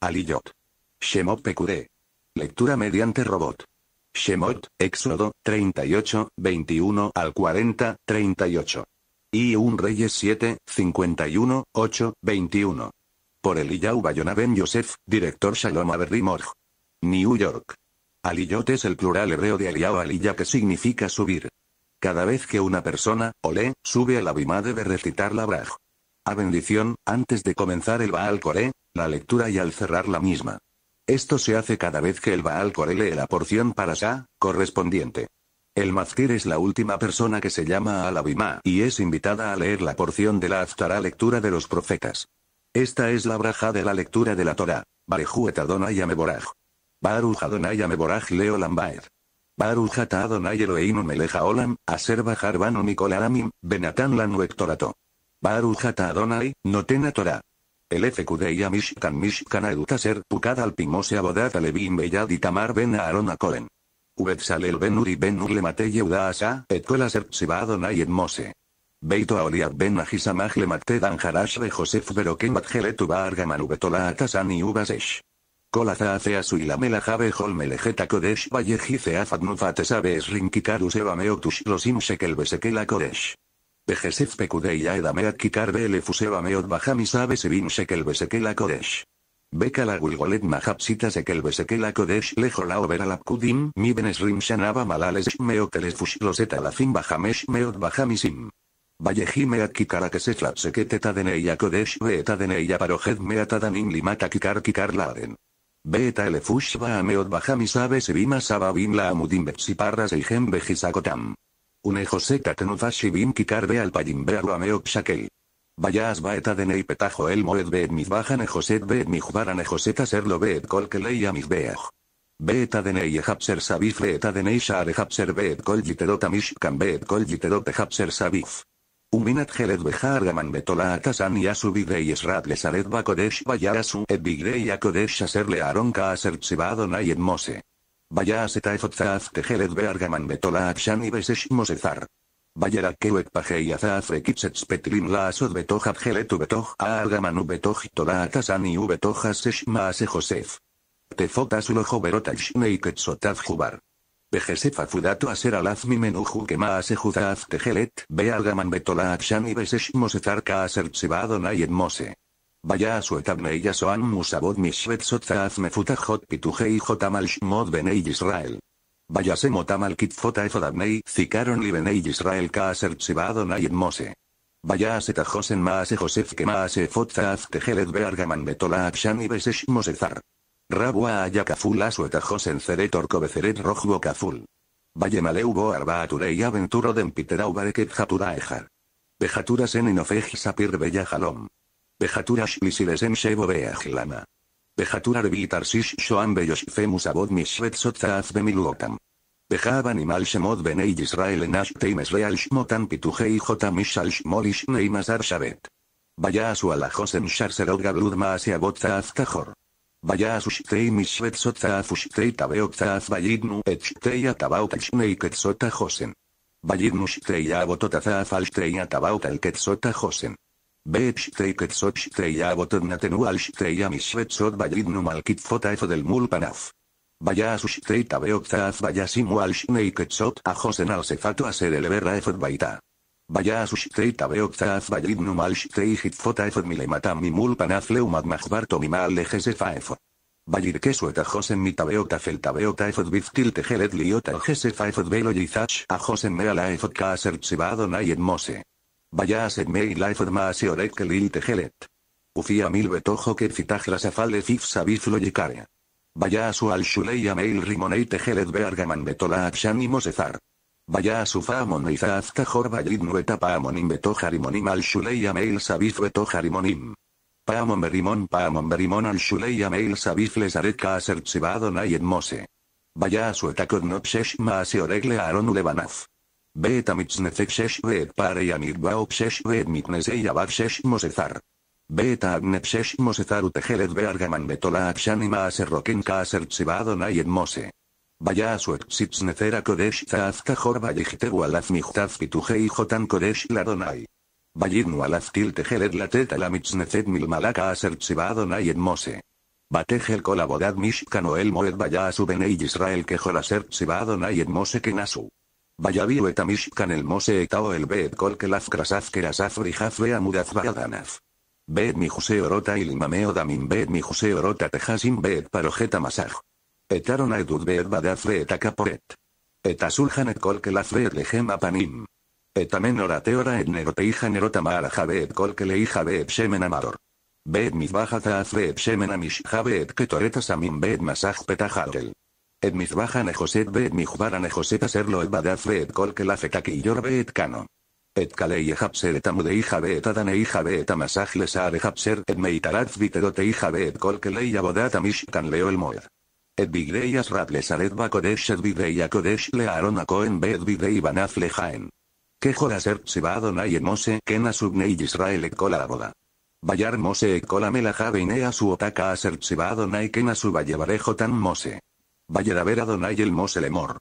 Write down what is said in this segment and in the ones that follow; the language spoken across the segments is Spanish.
Aliyot. Shemot Pekure. Lectura mediante robot. Shemot, Éxodo, 38, 21 al 40, 38. Y un Reyes 7, 51, 8, 21. Por Eliyahu Bayona Ben Yosef, director Shalom Averri New York. Aliyot es el plural hebreo de Aliyahu Aliyah que significa subir. Cada vez que una persona, Ole, sube a la bimá debe recitar la braj a bendición, antes de comenzar el Baal Coré, la lectura y al cerrar la misma. Esto se hace cada vez que el Baal Coré lee la porción para Sa, correspondiente. El Mazkir es la última persona que se llama a la y es invitada a leer la porción de la Aftara lectura de los profetas. Esta es la braja de la lectura de la Torah. Barejuet Adonai Ameboraj. Leo lambaer. Olam, Barujata Adonai, tena Torah. El FQD kan Mishkan Mishkan ser Pukad al Pimose Abodat Alevim Beyad y Tamar Ben Aaron Cohen. el Ben Uri Ben Urlemate Asa, et Kolaser ser Adonai et Mose. Beito Aoliat Ben Ajisamaj Lemate Dan jarash de Josef Beroken Batgelet Uba Argaman Ubetola Atasan y Ubasesh. Kolaza hace hol kodesh vallejice afadnufatesabe sabes rinkikaru sebameotush los imsekel besekela kodesh. Bejezef Pekudei Aedamea Kikar Bele Fuseba Meot Bahami Sabe Sevin Shekel Besekela Kodesh. Beka la Gulgolet Mahapsita Sekel Besekela Kodesh Lejola Overalap Kudim malalesh Srim Shanaba Malales Meoteles la fin Bahamesh Meot Bahamisim. Vallejime kikara que se teta deneia kodesh beta deneia parojed meata danin limata kikar kikar laden. Beta elefush meot meot bajami sabe sebima bin la amudim betsiparras eigen bejisakotam. Unejoseka bim kikar al payimbrearu ameok shakel. Vayas baeta de petajo el moed mi mis baja nejoset beet mi jubara nejoseta serlo beet col que leia mis Beta de nei sabif beta de nei share hapser beed kol be col beed te hapser sabif. Uminat geled bejar gaman betola atasan y asubidei esrat lesaret bakodesh a et y akodesh aserle aronka aser y et Vaya a taefotzaaz be beargaman betola akshan y mosezar. Vaya a pajei pajeia kipsets petilim la asod betoj u ubetoj algaman ubetoj tola atasan y betoja maase josef. Tefotas ulojo berota y jubar. Bejesefa fudato aser alaz mi menuju que maase Tegelet be beargaman betola Apshan y Mosezar ka aser y mose. Vaya a su etabne musabot soan musabod mishvet sotza azme futajot pitujei jotamal shmod benei Israel. Vaya se motamal kitfota efodabnei zikaron li benei Israel Kaaser aser et mose. Vaya Josen setajosen maase josef que maase fotza beargaman betola akshan y besesh mosezar. Rabua su asuetajosen ceret orcobeceret rojbo kaful. Vaya maleubo arba aturei aventuro den piterau bareket jatura ejar. Pejaturas en inofej sapir bella jalom. Pejaturas en shebo beajlama. Pejatura shoan shoam Femus abod az bemiluotam. Pejaban animal shemod benei Israel en ashteimes real shmotan pitujei jotamishal shmolish neimazar shabet, Vaya a su alajosem sharserod gablud abod botzaaz tajor. Vaya a su shtei mishvetzozaaz ushtei tabeotzaaz vayidnu et shtei atabaut shnei ketzota josen. Vayidnu shtei abototazaaz al shtei atabaut al ketzota josen al Bechtei Ketzochtei Abotnatenu Alshtei Amishvetzot fota Alkitfotaef del panaf. Vaya Suchtei Tabeoktaaf Vayasimu Alshnei Ketzot Ajosen Alsefato Aser Elberra Efet Baita. Vaya Suchtei Tabeoktaaf Validnum Alshtei Hitfotaef Milematam Mimulpanaf Leumad Mahbarto Mimal Lejesefaefo. Valir josen mi Mitabeoktaf El Tabeoktaefet Biztil Tejelet Liota Jesefaefet Velo Yizach Ajosen Mealaefet Kaaser Tsibadonay Edmose ser mei life maase orek que lil tegelet. Ufia mil betojo que citaj las fif sabiflo yikare. Vaya a su al shuleya meil rimonei tegelet beargaman betola akshani mosezar. Vaya a su y amoniza jor nueta paamonim amonim beto jarimonim al shuleya mail sabif beto jarimonim. Paamon berimon paamon berimon al shuleya meil sabif les aretka mose. Vaya a su etakod a maase oregle aaron ulebanaf. Beta mitznecek shesh veet pare yamir baop shesh veet mitnesei shesh mosezar. Beta agnep shesh mosezar utejelet beargaman betola akshanima aserroken a ka mose. Vaya su sitznecera kodesh zaazka jor valligiteru alaf mihtaz pitujei jotan kodesh ladonai. Vallidnu alaztil tiltejelet la teta la mitznecet milmalaka et mose. Batejel kolabodad mishkanoel moed vaya su benei Israel que et mose kenasu. Vaya eta mishkan el mose etao el beet kol laf krasaf kerasaf rijaf vea mudaz mi juse orota mameo damin bet mi juse orota tejasim bet parojeta masaj. Etaron edud bet badaf beet Eta suljan et kol kelaf beet lejema panim. Eta orate teora et hija nerota maalaja beet kol leija bet shemen amador. mi bajata af bet shemen amishja toretas ketoretas amin bet masaj petajadel. Et nejoset Ejoset mi Mizbaran Ejoset Aserlo Et col que Kol Kelafet Akiyor Bet Kano. Et Kalei Ejapser Et Amude Ija Bet Adane Ija hija Amasaj Lesar Ejapser Et meitarat Viterote Ija Bet Kol Kelei Abodat Leo El Moed. Et Bigdei Asrat Lesaret Bakodesh Et Akodesh Learon Akoen Banaf Lejaen. Que Mose y Israel Et Kol boda. Bayar Mose et Kola Melaja su otaka a ser tan Mose. Vaya a ver a el Mos el Emor.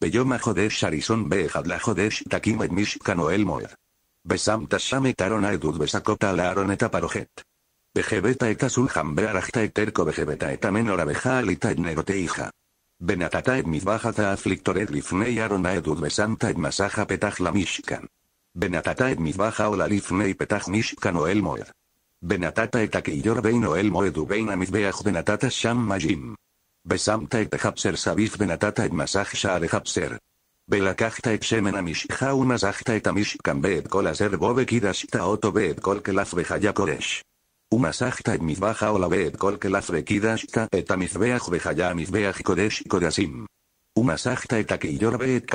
Belloma Jodesh arison la Jodesh Takim et Mishkano el Moed. Besam Tashame Tarona Edud Besakota la Aroneta Parojet. Bejebeta eta et eterco Bejebeta eta menor beja alita et neroteija. Benatata et mizbajata et lifnei arona edud besanta et masaja petaj la mishkan. Benatata et mizbaja ola lifnei petaj mishkan o el moed. Benatata et akeyor Beino el moed u bein benatata sham majim. Besamta et Hapser Sabif Benatata et Masajsha de Hapser. Belakajta et Shemen Amishja Umasajta et Amishkan Beet kolaser Aser Bobe Kidashta Oto et Kol Kelaf Bejaya Koresh. Umasajta et Mizbaja Ola Beet Kol Kelaf Rekidashta et Amizbeaj Bejaya Amizbeaj Koresh Kodasim. et Akiyor bet et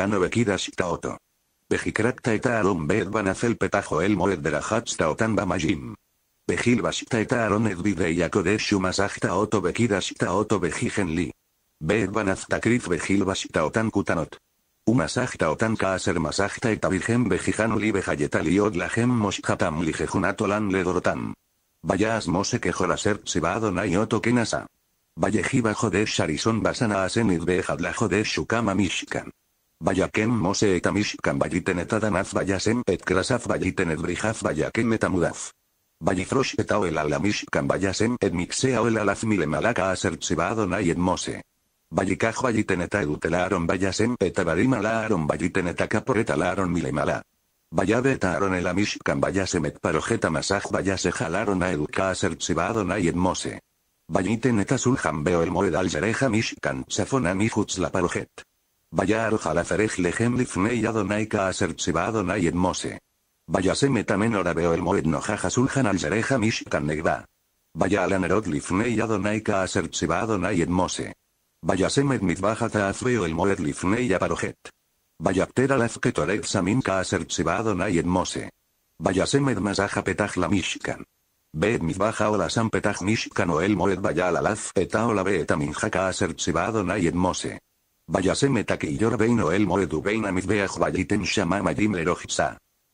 Petajo El Moed de la Bamajim. Bejil basita eta aron edbide yakodeshu masajta oto bekirashta oto bejigen li. otan kutanot. Umasajta otan kaaser masajta eta virgen bejijanu li bejayeta li le mose que joraser kenasa. Vayejibajo de sharison basana mishkan. Vayakem mose etamishkan mishkan vayasen petkrasaf Vallifrosh et el alamish vayasem et mixeao el alazmi le malaca mose. valliteneta edutelaron vallasem etabarim alaaron valliteneta caporet alaaron milemala. Vallabe el amish et parojeta masaj vallase jalaron a educa mose. Valliteneta suljambeo el moed al mishkan safonami la parojet. Vaya jalaferej lehem lifnei adonai mose. Vayasemeta menor veo el moed no jaja al mishkan negra. Vaya al lifnei adonai ka asertsiba adonai et mose. veo el moed lifnei aparojet. ptera alaz ketoret samin ka asertsiba Vayasemed masaja petaj mishkan. mitbaja mishkan o el moed vaya al laf eta ola ka vein o el moed amizbeaj vayiten shamamayim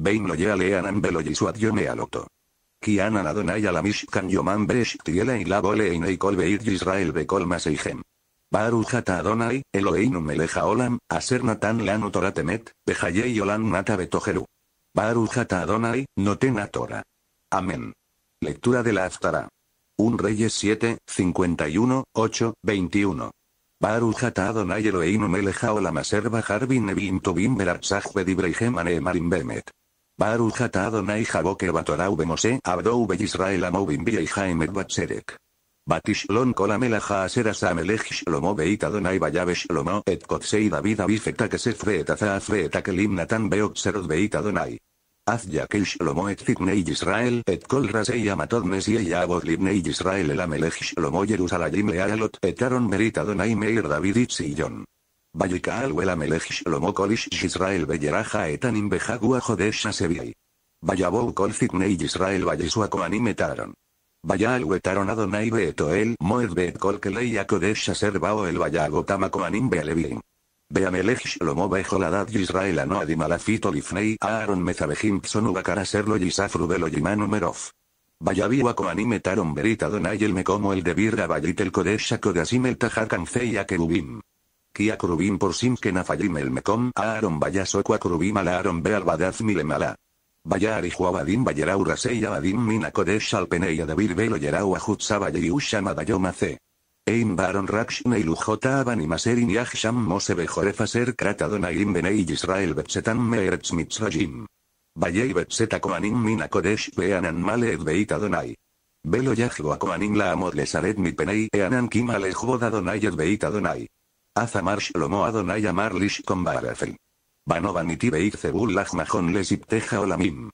Bein lo leanan belo yisuat yome aloto. Kianan Adonai alamishkan yoman tiela y la bole y kol Israel bekol maseijem. Baruch ata Adonai, Eloheinu meleja olam, aser natan lanu toratemet, bejayei Olan nata betojeru. Baruch ata Adonai, noten tora. Amén. Lectura de la Aftara. Un Reyes 7, 51, 8, 21. Baruch ata Adonai Eloheinu meleja olam aser bajar bin nebim tobim e bedibreihem marim bemet. Baruch Adonai Jaboker Batorau Bemose Abdou Israel Amovim y Jaimet Batserek. Batishlon Kolamelah haaser asamelech shlomo beit Adonai vayave shlomo et kotsei David b'ifeta que se freeta que limnatan beok serot beit Adonai. Haz ya shlomo et fitnei Israel et kol rasei amatod mesie yavod libnei Israel el shlomo Yerusalayim Lealot et Aaron Adonai meir David Jon. Vallikal Huela Melech Shlomo Kolish Israel Beyeraja Etanim Bejagua Jodesha Vaya Vayabou Kol Fitnei Israel Vayesua Koanim Etaron. Vayal Wetaron Adonai Beetoel Moed beet Kol Kelei Serbao El Vayagotama Koanim Bealevim. Beamelech Shlomo Bejoladad Israel Anoadim Alafito Lifnei Aaron Mezabejim Tsonu Bakara Serlo Yisafru Belo yimanumerof. Vaya Etaron Berita adonai El Mekomo El Debirra Virga El Kodesha Kodasim El Tajar Akerubim ki por sin que nafayim el mekom aaron vayasoku Krubim Al aaron bearbadaz milemala. Bayar y Juabadim Bayerau Raseya Badim Mina Kodesh a David Belo Yerau Ajutsaba Yusha Madayoma C. Ein Baron Rakshne Ilujota Abani y Maserin ser Mose Bejorefaser Kratadonaim Benei Israel Betsetan Meeretz Mitzrayim. Bayei Betseta Koanim Mina Kodesh Beanan Male Edbeit Adonai. Belo Yahjo Koanim La Amod Lesaret Mi peney Eanan Kim Alejod Adonai Edbeit Adonai. Azamar Shlomo Adonai Amar Lishkon Bano Vanovaniti Beik Zebul Lachmahon Lesipteja Olamim.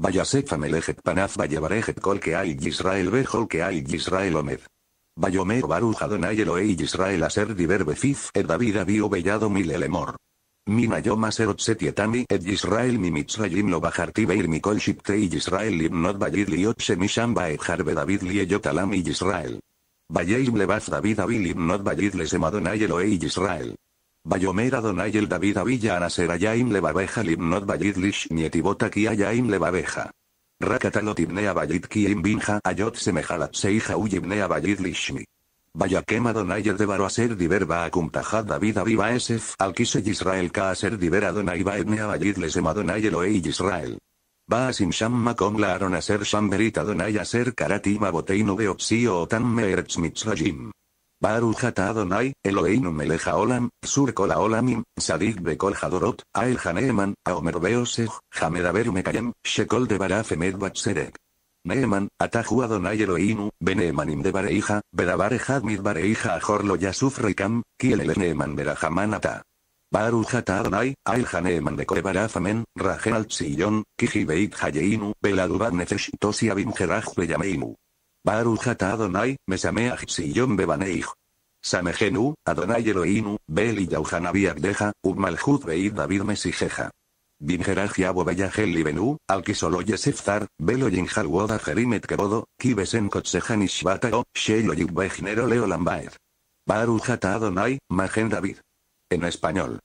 Bayasef amelejet Panaz Vayevarejet Kol Keal Yisrael Bejol Keal Yisrael Omed. Bayomer Baruch Adonai Elohei Yisrael Aser Diver Befif Et David Abio Bellado Milelemor. Mina Yoma Serot Setietami Et Yisrael Mimitzrayim Lo Bajarti Beir Mikol Shiptei Yisrael Limnot Vayid Liot Semisham Baet David li yotalam Yisrael. Vayéis levad David Avil not lesema donayel oei Israel. Vayomer Adonai el David Avilla a Ayaim Levabeja libnot Vayid Lish Nietibota a Yaim Levabeja. Rakatalot Ibnea Vayid Kiim Binja Ayot Semejala Seija Uy Ibnea Vayid Lishmi. Vayakem Adonai el a Aser Diver a David Aviva Esef Kise Israel Ka Aser Diver Adonai a Vayid lesema Adonai oei Israel. Va a sham Makom Laaron a ser berita donai a ser Karatima Boteinu o Otan Meertz mitzrayim. Baruch Ata Adonai, Eloheinu Meleja Olam, Sur Olamim, Sadik Bekol Hadorot, Ael Haneeman, Aomer Beosech, Mekayem, Shekol de femed Batserek. Neeman, Ataju Adonai Eloheinu, Beneemanim de Bareija, Bedabar ajorlo Bareija Yasuf reikam, Kiel Neeman berajaman Ata. Baruch Adonai, Ail de Korebaraf Rajen al Tzillon, Kiji Beit Hayeinu, Beladubad Nefesh Tosi Abim Gerach Beyameinu. Baruch Adonai, Mesameach Samejenu, Adonai Eloinu, Beli Yauhanabi Abdeja, Ubmalhud Beit David Mesijeja. Bimjeraj Yabo Beyahel Ibenu, Alkisolo Yesefzar, Belo Woda Jerimet Kebodo, Kibesen Kotsejan Ishbatao, Sheyo Yibbejnero Leolambaer. Baruch Adonai, Magen David. En español.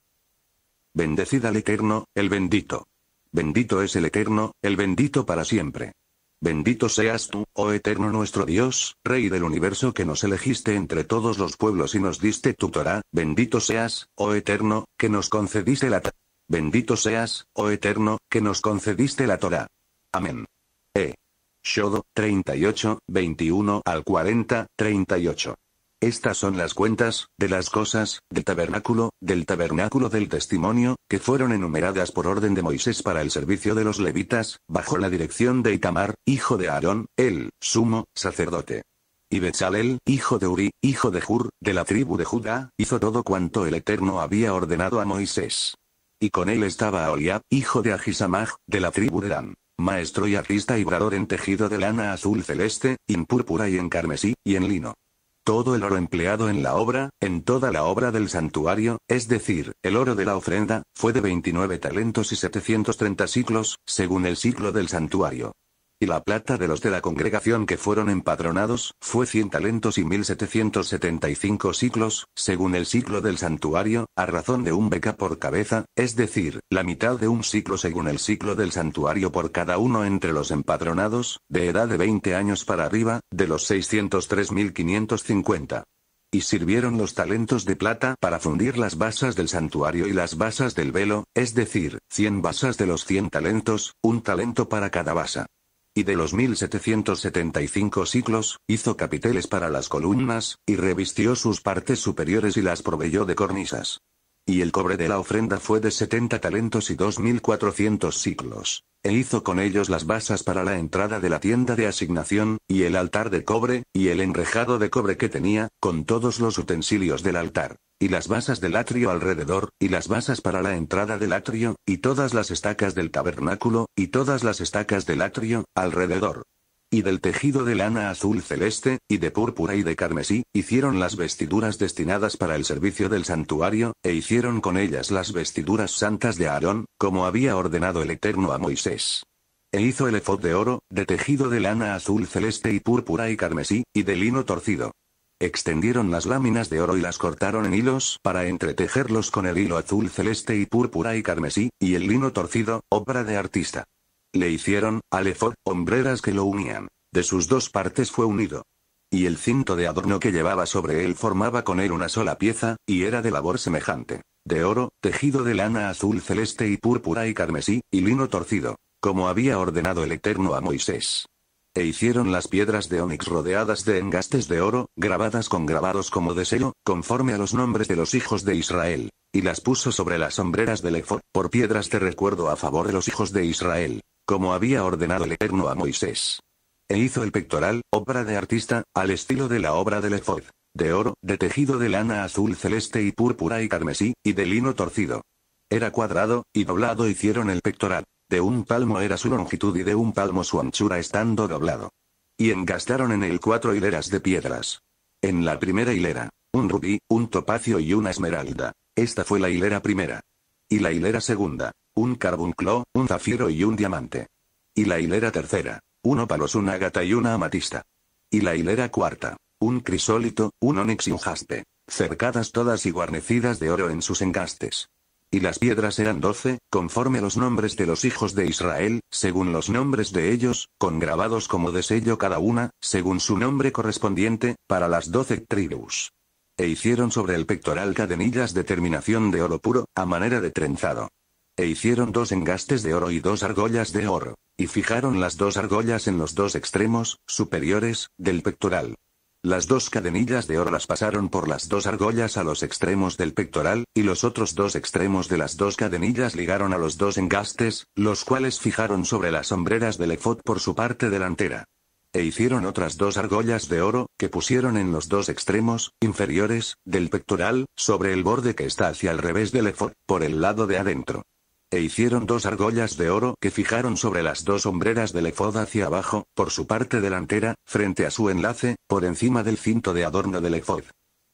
Bendecid al Eterno, el bendito. Bendito es el Eterno, el bendito para siempre. Bendito seas tú, oh eterno nuestro Dios, Rey del universo que nos elegiste entre todos los pueblos y nos diste tu Torah, bendito seas, oh eterno, que nos concediste la Torah. Bendito seas, oh eterno, que nos concediste la Torah. Amén. E. Shodo, 38, 21 al 40, 38. Estas son las cuentas, de las cosas, del tabernáculo, del tabernáculo del testimonio, que fueron enumeradas por orden de Moisés para el servicio de los levitas, bajo la dirección de Itamar, hijo de Aarón, el sumo sacerdote. Y Bechalel, hijo de Uri, hijo de Hur, de la tribu de Judá, hizo todo cuanto el Eterno había ordenado a Moisés. Y con él estaba Oliab, hijo de Ajisamaj, de la tribu de Dan. Maestro y artista y brador en tejido de lana azul celeste, en púrpura y en carmesí, y en lino. Todo el oro empleado en la obra, en toda la obra del santuario, es decir, el oro de la ofrenda, fue de 29 talentos y 730 ciclos, según el ciclo del santuario y la plata de los de la congregación que fueron empadronados, fue 100 talentos y 1775 ciclos, según el ciclo del santuario, a razón de un beca por cabeza, es decir, la mitad de un ciclo según el ciclo del santuario por cada uno entre los empadronados, de edad de 20 años para arriba, de los 603.550 y sirvieron los talentos de plata para fundir las basas del santuario y las basas del velo, es decir, 100 basas de los 100 talentos, un talento para cada basa y de los 1775 ciclos, hizo capiteles para las columnas, y revistió sus partes superiores y las proveyó de cornisas. Y el cobre de la ofrenda fue de 70 talentos y 2.400 ciclos. E hizo con ellos las basas para la entrada de la tienda de asignación, y el altar de cobre, y el enrejado de cobre que tenía, con todos los utensilios del altar y las basas del atrio alrededor, y las basas para la entrada del atrio, y todas las estacas del tabernáculo, y todas las estacas del atrio, alrededor. Y del tejido de lana azul celeste, y de púrpura y de carmesí, hicieron las vestiduras destinadas para el servicio del santuario, e hicieron con ellas las vestiduras santas de Aarón, como había ordenado el Eterno a Moisés. E hizo el efod de oro, de tejido de lana azul celeste y púrpura y carmesí, y de lino torcido. Extendieron las láminas de oro y las cortaron en hilos para entretejerlos con el hilo azul celeste y púrpura y carmesí, y el lino torcido, obra de artista. Le hicieron, al hombreras que lo unían. De sus dos partes fue unido. Y el cinto de adorno que llevaba sobre él formaba con él una sola pieza, y era de labor semejante. De oro, tejido de lana azul celeste y púrpura y carmesí, y lino torcido. Como había ordenado el Eterno a Moisés. E hicieron las piedras de ónix rodeadas de engastes de oro, grabadas con grabados como de sello, conforme a los nombres de los hijos de Israel. Y las puso sobre las sombreras del Ephod, por piedras de recuerdo a favor de los hijos de Israel, como había ordenado el Eterno a Moisés. E hizo el pectoral, obra de artista, al estilo de la obra del Ephod, de oro, de tejido de lana azul celeste y púrpura y carmesí, y de lino torcido. Era cuadrado, y doblado hicieron el pectoral. De un palmo era su longitud y de un palmo su anchura estando doblado. Y engastaron en él cuatro hileras de piedras. En la primera hilera, un rubí, un topacio y una esmeralda. Esta fue la hilera primera. Y la hilera segunda, un carbunclo, un zafiro y un diamante. Y la hilera tercera, un ópalos, una ágata y una amatista. Y la hilera cuarta, un crisólito, un onix y un jaspe, cercadas todas y guarnecidas de oro en sus engastes. Y las piedras eran doce, conforme los nombres de los hijos de Israel, según los nombres de ellos, con grabados como de sello cada una, según su nombre correspondiente, para las doce tribus. E hicieron sobre el pectoral cadenillas de terminación de oro puro, a manera de trenzado. E hicieron dos engastes de oro y dos argollas de oro. Y fijaron las dos argollas en los dos extremos, superiores, del pectoral. Las dos cadenillas de oro las pasaron por las dos argollas a los extremos del pectoral, y los otros dos extremos de las dos cadenillas ligaron a los dos engastes, los cuales fijaron sobre las sombreras del efod por su parte delantera. E hicieron otras dos argollas de oro, que pusieron en los dos extremos, inferiores, del pectoral, sobre el borde que está hacia el revés del efod, por el lado de adentro e hicieron dos argollas de oro que fijaron sobre las dos hombreras del efod hacia abajo, por su parte delantera, frente a su enlace, por encima del cinto de adorno del efod.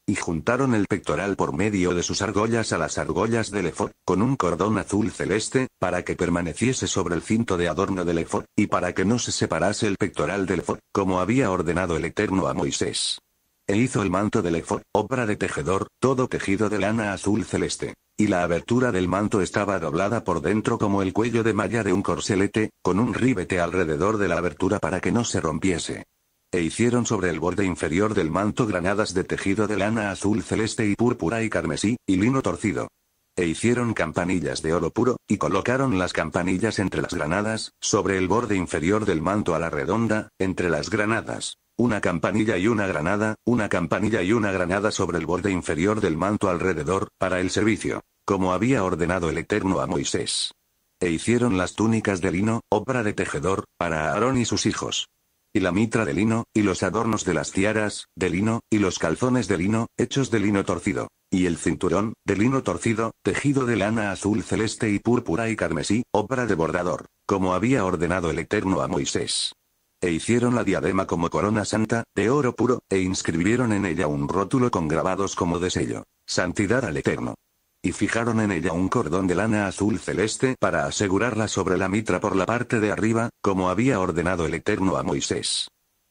Y juntaron el pectoral por medio de sus argollas a las argollas del efod, con un cordón azul celeste, para que permaneciese sobre el cinto de adorno del efod, y para que no se separase el pectoral del efod, como había ordenado el Eterno a Moisés. E hizo el manto del efod, obra de tejedor, todo tejido de lana azul celeste y la abertura del manto estaba doblada por dentro como el cuello de malla de un corselete, con un ribete alrededor de la abertura para que no se rompiese. E hicieron sobre el borde inferior del manto granadas de tejido de lana azul celeste y púrpura y carmesí, y lino torcido. E hicieron campanillas de oro puro, y colocaron las campanillas entre las granadas, sobre el borde inferior del manto a la redonda, entre las granadas. Una campanilla y una granada, una campanilla y una granada sobre el borde inferior del manto alrededor, para el servicio, como había ordenado el Eterno a Moisés. E hicieron las túnicas de lino, obra de tejedor, para Aarón y sus hijos. Y la mitra de lino, y los adornos de las tiaras, de lino, y los calzones de lino, hechos de lino torcido. Y el cinturón, de lino torcido, tejido de lana azul celeste y púrpura y carmesí, obra de bordador, como había ordenado el Eterno a Moisés e hicieron la diadema como corona santa, de oro puro, e inscribieron en ella un rótulo con grabados como de sello, Santidad al Eterno. Y fijaron en ella un cordón de lana azul celeste para asegurarla sobre la mitra por la parte de arriba, como había ordenado el Eterno a Moisés.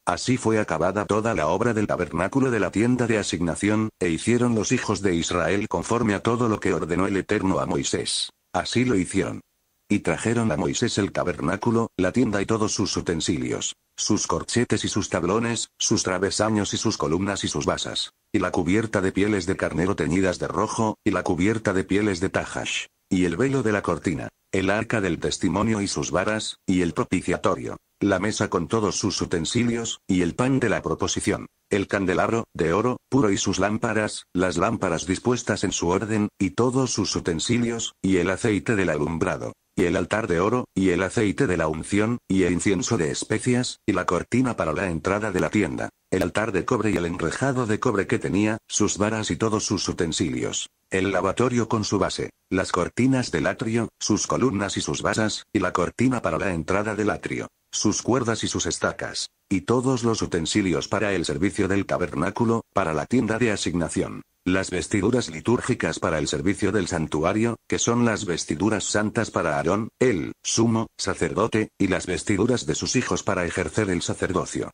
Así fue acabada toda la obra del tabernáculo de la tienda de asignación, e hicieron los hijos de Israel conforme a todo lo que ordenó el Eterno a Moisés. Así lo hicieron. Y trajeron a Moisés el tabernáculo, la tienda y todos sus utensilios, sus corchetes y sus tablones, sus travesaños y sus columnas y sus basas, y la cubierta de pieles de carnero teñidas de rojo, y la cubierta de pieles de tajash, y el velo de la cortina, el arca del testimonio y sus varas, y el propiciatorio, la mesa con todos sus utensilios, y el pan de la proposición, el candelabro, de oro, puro y sus lámparas, las lámparas dispuestas en su orden, y todos sus utensilios, y el aceite del alumbrado, y el altar de oro, y el aceite de la unción, y el incienso de especias, y la cortina para la entrada de la tienda, el altar de cobre y el enrejado de cobre que tenía, sus varas y todos sus utensilios, el lavatorio con su base, las cortinas del atrio, sus columnas y sus basas, y la cortina para la entrada del atrio sus cuerdas y sus estacas, y todos los utensilios para el servicio del tabernáculo, para la tienda de asignación, las vestiduras litúrgicas para el servicio del santuario, que son las vestiduras santas para Aarón, el sumo sacerdote, y las vestiduras de sus hijos para ejercer el sacerdocio.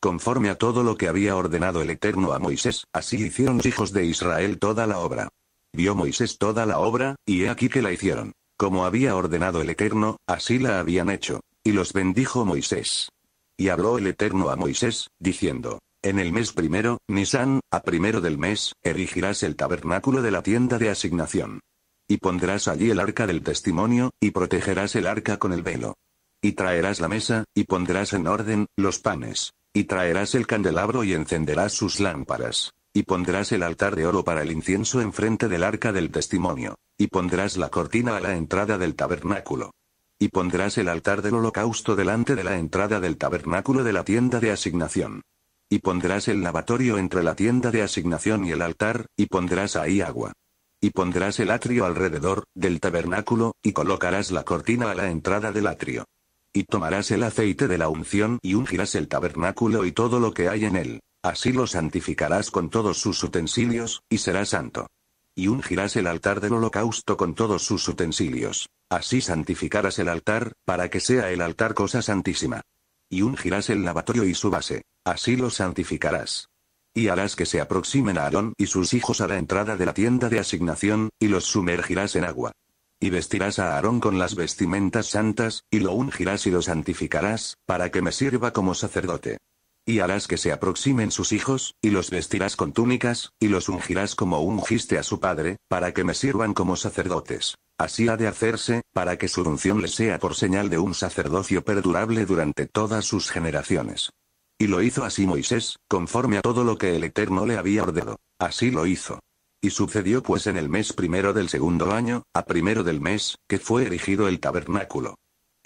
Conforme a todo lo que había ordenado el Eterno a Moisés, así hicieron los hijos de Israel toda la obra. Vio Moisés toda la obra, y he aquí que la hicieron. Como había ordenado el Eterno, así la habían hecho. Y los bendijo Moisés. Y habló el Eterno a Moisés, diciendo, En el mes primero, Nisan, a primero del mes, erigirás el tabernáculo de la tienda de asignación. Y pondrás allí el arca del testimonio, y protegerás el arca con el velo. Y traerás la mesa, y pondrás en orden, los panes. Y traerás el candelabro y encenderás sus lámparas. Y pondrás el altar de oro para el incienso enfrente del arca del testimonio. Y pondrás la cortina a la entrada del tabernáculo. Y pondrás el altar del holocausto delante de la entrada del tabernáculo de la tienda de asignación. Y pondrás el lavatorio entre la tienda de asignación y el altar, y pondrás ahí agua. Y pondrás el atrio alrededor del tabernáculo, y colocarás la cortina a la entrada del atrio. Y tomarás el aceite de la unción y ungirás el tabernáculo y todo lo que hay en él. Así lo santificarás con todos sus utensilios, y será santo. Y ungirás el altar del holocausto con todos sus utensilios. Así santificarás el altar, para que sea el altar cosa santísima. Y ungirás el lavatorio y su base. Así lo santificarás. Y harás que se aproximen a Aarón y sus hijos a la entrada de la tienda de asignación, y los sumergirás en agua. Y vestirás a Aarón con las vestimentas santas, y lo ungirás y lo santificarás, para que me sirva como sacerdote y harás que se aproximen sus hijos, y los vestirás con túnicas, y los ungirás como ungiste a su padre, para que me sirvan como sacerdotes. Así ha de hacerse, para que su unción les sea por señal de un sacerdocio perdurable durante todas sus generaciones. Y lo hizo así Moisés, conforme a todo lo que el Eterno le había ordenado. Así lo hizo. Y sucedió pues en el mes primero del segundo año, a primero del mes, que fue erigido el tabernáculo.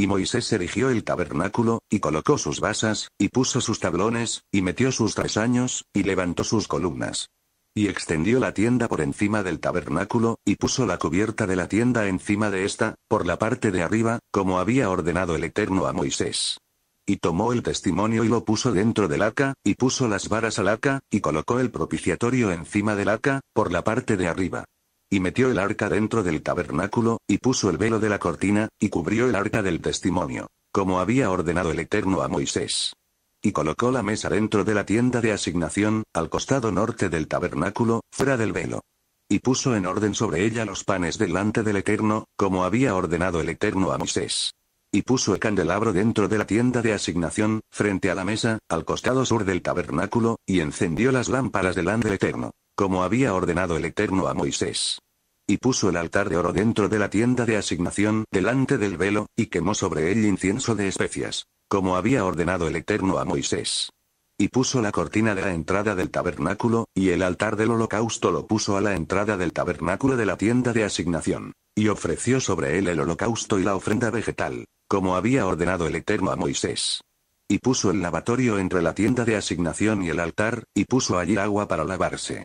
Y Moisés erigió el tabernáculo, y colocó sus basas, y puso sus tablones, y metió sus años y levantó sus columnas. Y extendió la tienda por encima del tabernáculo, y puso la cubierta de la tienda encima de ésta, por la parte de arriba, como había ordenado el Eterno a Moisés. Y tomó el testimonio y lo puso dentro del arca, y puso las varas al arca, y colocó el propiciatorio encima del arca, por la parte de arriba y metió el arca dentro del tabernáculo, y puso el velo de la cortina, y cubrió el arca del testimonio, como había ordenado el Eterno a Moisés. Y colocó la mesa dentro de la tienda de asignación, al costado norte del tabernáculo, fuera del velo. Y puso en orden sobre ella los panes delante del Eterno, como había ordenado el Eterno a Moisés. Y puso el candelabro dentro de la tienda de asignación, frente a la mesa, al costado sur del tabernáculo, y encendió las lámparas delante del Eterno como había ordenado el Eterno a Moisés. Y puso el altar de oro dentro de la tienda de asignación, delante del velo, y quemó sobre él incienso de especias, como había ordenado el Eterno a Moisés. Y puso la cortina de la entrada del tabernáculo, y el altar del holocausto lo puso a la entrada del tabernáculo de la tienda de asignación. Y ofreció sobre él el holocausto y la ofrenda vegetal, como había ordenado el Eterno a Moisés. Y puso el lavatorio entre la tienda de asignación y el altar, y puso allí agua para lavarse.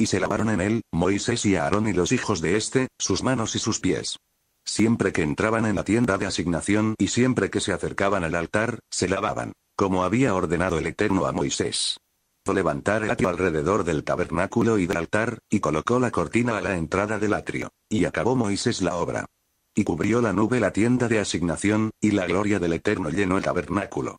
Y se lavaron en él, Moisés y Aarón y los hijos de éste, sus manos y sus pies. Siempre que entraban en la tienda de asignación y siempre que se acercaban al altar, se lavaban, como había ordenado el Eterno a Moisés. Levantar el atrio alrededor del tabernáculo y del altar, y colocó la cortina a la entrada del atrio. Y acabó Moisés la obra. Y cubrió la nube la tienda de asignación, y la gloria del Eterno llenó el tabernáculo.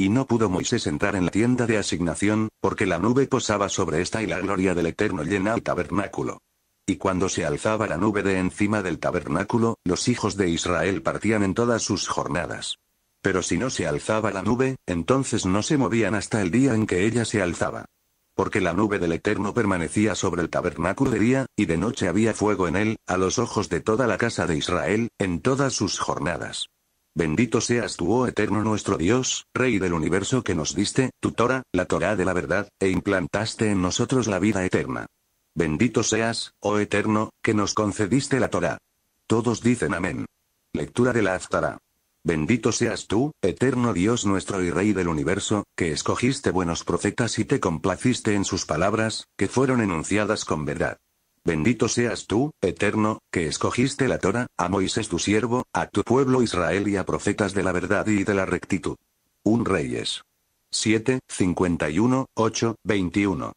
Y no pudo Moisés entrar en la tienda de asignación, porque la nube posaba sobre esta y la gloria del Eterno llena el tabernáculo. Y cuando se alzaba la nube de encima del tabernáculo, los hijos de Israel partían en todas sus jornadas. Pero si no se alzaba la nube, entonces no se movían hasta el día en que ella se alzaba. Porque la nube del Eterno permanecía sobre el tabernáculo de día, y de noche había fuego en él, a los ojos de toda la casa de Israel, en todas sus jornadas. Bendito seas tú, oh eterno nuestro Dios, Rey del universo que nos diste, tu Torah, la Torah de la verdad, e implantaste en nosotros la vida eterna. Bendito seas, oh eterno, que nos concediste la Torah. Todos dicen amén. Lectura de la Aftara. Bendito seas tú, eterno Dios nuestro y Rey del universo, que escogiste buenos profetas y te complaciste en sus palabras, que fueron enunciadas con verdad. Bendito seas tú, Eterno, que escogiste la Torah, a Moisés tu siervo, a tu pueblo Israel y a profetas de la verdad y de la rectitud. Un Reyes. 7, 51, 8, 21.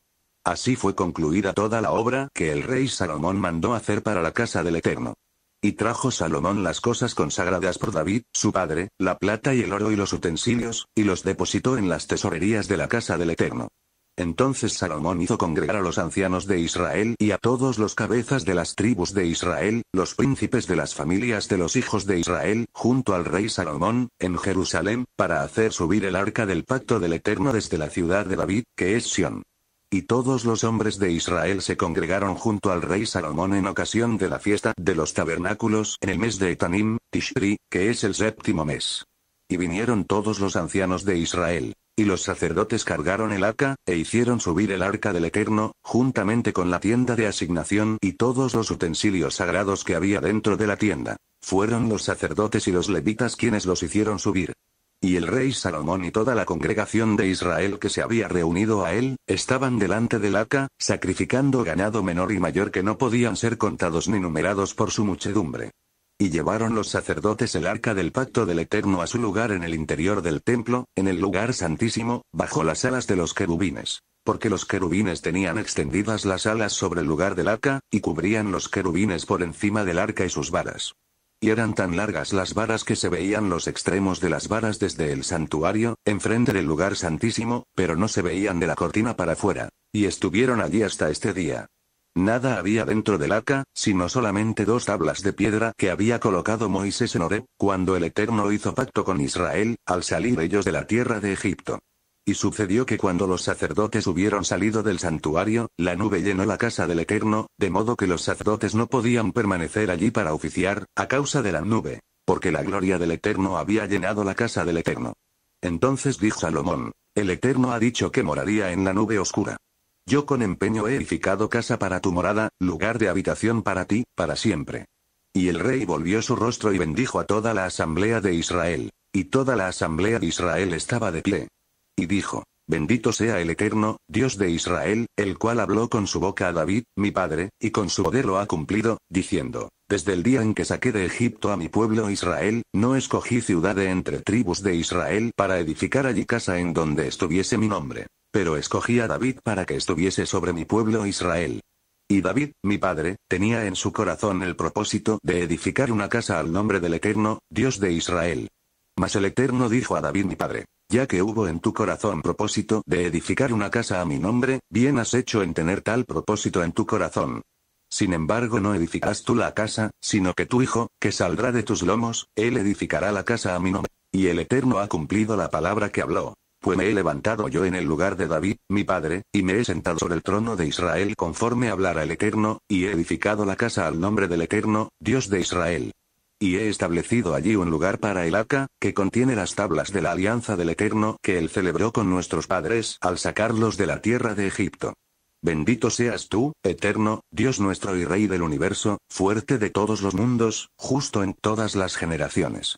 Así fue concluida toda la obra que el rey Salomón mandó hacer para la casa del Eterno. Y trajo Salomón las cosas consagradas por David, su padre, la plata y el oro y los utensilios, y los depositó en las tesorerías de la casa del Eterno. Entonces Salomón hizo congregar a los ancianos de Israel y a todos los cabezas de las tribus de Israel, los príncipes de las familias de los hijos de Israel, junto al rey Salomón, en Jerusalén, para hacer subir el arca del pacto del Eterno desde la ciudad de David, que es Sión. Y todos los hombres de Israel se congregaron junto al rey Salomón en ocasión de la fiesta de los tabernáculos en el mes de Etanim, Tishri, que es el séptimo mes y vinieron todos los ancianos de Israel. Y los sacerdotes cargaron el arca, e hicieron subir el arca del Eterno, juntamente con la tienda de asignación y todos los utensilios sagrados que había dentro de la tienda. Fueron los sacerdotes y los levitas quienes los hicieron subir. Y el rey Salomón y toda la congregación de Israel que se había reunido a él, estaban delante del arca, sacrificando ganado menor y mayor que no podían ser contados ni numerados por su muchedumbre. Y llevaron los sacerdotes el arca del pacto del Eterno a su lugar en el interior del templo, en el lugar santísimo, bajo las alas de los querubines. Porque los querubines tenían extendidas las alas sobre el lugar del arca, y cubrían los querubines por encima del arca y sus varas. Y eran tan largas las varas que se veían los extremos de las varas desde el santuario, enfrente del lugar santísimo, pero no se veían de la cortina para afuera. Y estuvieron allí hasta este día. Nada había dentro del arca, sino solamente dos tablas de piedra que había colocado Moisés en Oreb, cuando el Eterno hizo pacto con Israel, al salir ellos de la tierra de Egipto. Y sucedió que cuando los sacerdotes hubieron salido del santuario, la nube llenó la casa del Eterno, de modo que los sacerdotes no podían permanecer allí para oficiar, a causa de la nube, porque la gloria del Eterno había llenado la casa del Eterno. Entonces dijo Salomón, el Eterno ha dicho que moraría en la nube oscura. Yo con empeño he edificado casa para tu morada, lugar de habitación para ti, para siempre. Y el rey volvió su rostro y bendijo a toda la asamblea de Israel. Y toda la asamblea de Israel estaba de pie. Y dijo, Bendito sea el Eterno, Dios de Israel, el cual habló con su boca a David, mi padre, y con su poder lo ha cumplido, diciendo, Desde el día en que saqué de Egipto a mi pueblo Israel, no escogí ciudad de entre tribus de Israel para edificar allí casa en donde estuviese mi nombre. Pero escogí a David para que estuviese sobre mi pueblo Israel. Y David, mi padre, tenía en su corazón el propósito de edificar una casa al nombre del Eterno, Dios de Israel. Mas el Eterno dijo a David mi padre, ya que hubo en tu corazón propósito de edificar una casa a mi nombre, bien has hecho en tener tal propósito en tu corazón. Sin embargo no edificarás tú la casa, sino que tu hijo, que saldrá de tus lomos, él edificará la casa a mi nombre. Y el Eterno ha cumplido la palabra que habló pues me he levantado yo en el lugar de David, mi padre, y me he sentado sobre el trono de Israel conforme hablara el Eterno, y he edificado la casa al nombre del Eterno, Dios de Israel. Y he establecido allí un lugar para el arca, que contiene las tablas de la alianza del Eterno que él celebró con nuestros padres al sacarlos de la tierra de Egipto. Bendito seas tú, eterno, Dios nuestro y Rey del universo, fuerte de todos los mundos, justo en todas las generaciones.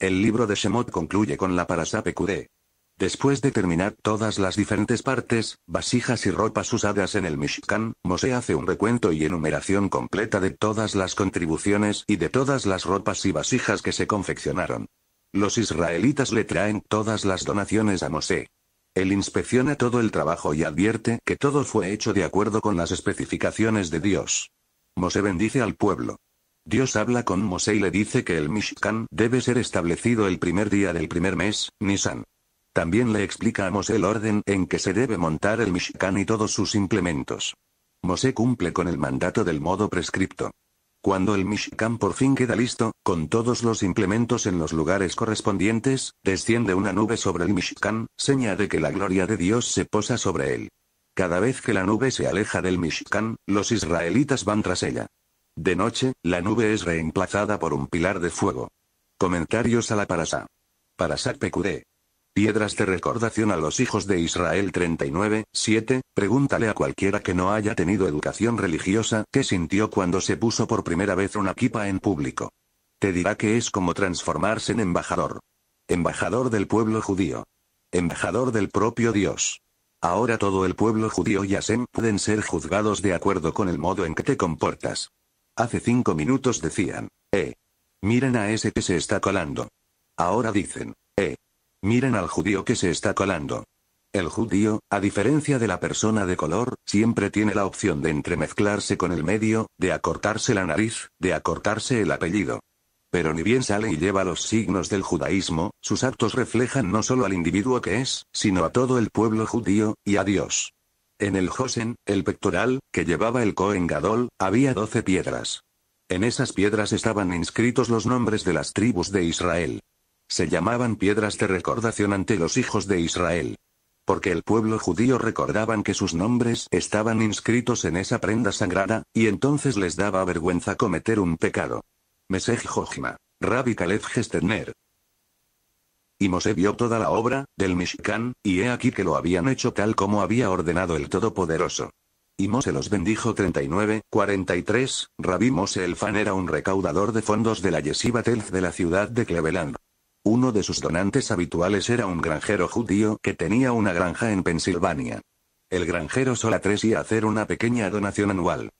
El libro de Shemot concluye con la parasha PQD. Después de terminar todas las diferentes partes, vasijas y ropas usadas en el Mishkan, Mosé hace un recuento y enumeración completa de todas las contribuciones y de todas las ropas y vasijas que se confeccionaron. Los israelitas le traen todas las donaciones a Mosé. Él inspecciona todo el trabajo y advierte que todo fue hecho de acuerdo con las especificaciones de Dios. Mosé bendice al pueblo. Dios habla con Mosé y le dice que el Mishkan debe ser establecido el primer día del primer mes, Nisan. También le explica a Mosé el orden en que se debe montar el Mishkan y todos sus implementos. Mosé cumple con el mandato del modo prescripto. Cuando el Mishkan por fin queda listo, con todos los implementos en los lugares correspondientes, desciende una nube sobre el Mishkan, seña de que la gloria de Dios se posa sobre él. Cada vez que la nube se aleja del Mishkan, los israelitas van tras ella. De noche, la nube es reemplazada por un pilar de fuego. Comentarios a la Parasa. Parasá Pekure. Piedras de recordación a los hijos de Israel 39, 7, pregúntale a cualquiera que no haya tenido educación religiosa qué sintió cuando se puso por primera vez una kipa en público. Te dirá que es como transformarse en embajador. Embajador del pueblo judío. Embajador del propio Dios. Ahora todo el pueblo judío y asem pueden ser juzgados de acuerdo con el modo en que te comportas. Hace cinco minutos decían, eh. Miren a ese que se está colando. Ahora dicen, eh. Miren al judío que se está colando. El judío, a diferencia de la persona de color, siempre tiene la opción de entremezclarse con el medio, de acortarse la nariz, de acortarse el apellido. Pero ni bien sale y lleva los signos del judaísmo, sus actos reflejan no solo al individuo que es, sino a todo el pueblo judío, y a Dios. En el Josen, el pectoral, que llevaba el Kohen Gadol, había doce piedras. En esas piedras estaban inscritos los nombres de las tribus de Israel. Se llamaban piedras de recordación ante los hijos de Israel. Porque el pueblo judío recordaban que sus nombres estaban inscritos en esa prenda sagrada, y entonces les daba vergüenza cometer un pecado. Mesej Jojima. Rabbi Kalef Gesterner. Y Mose vio toda la obra, del Mishkan, y he aquí que lo habían hecho tal como había ordenado el Todopoderoso. Y Mose los bendijo 39, 43, Rabí Mose el fan era un recaudador de fondos de la Yeshiva Telz de la ciudad de Cleveland. Uno de sus donantes habituales era un granjero judío que tenía una granja en Pensilvania. El granjero sola tres y hacer una pequeña donación anual.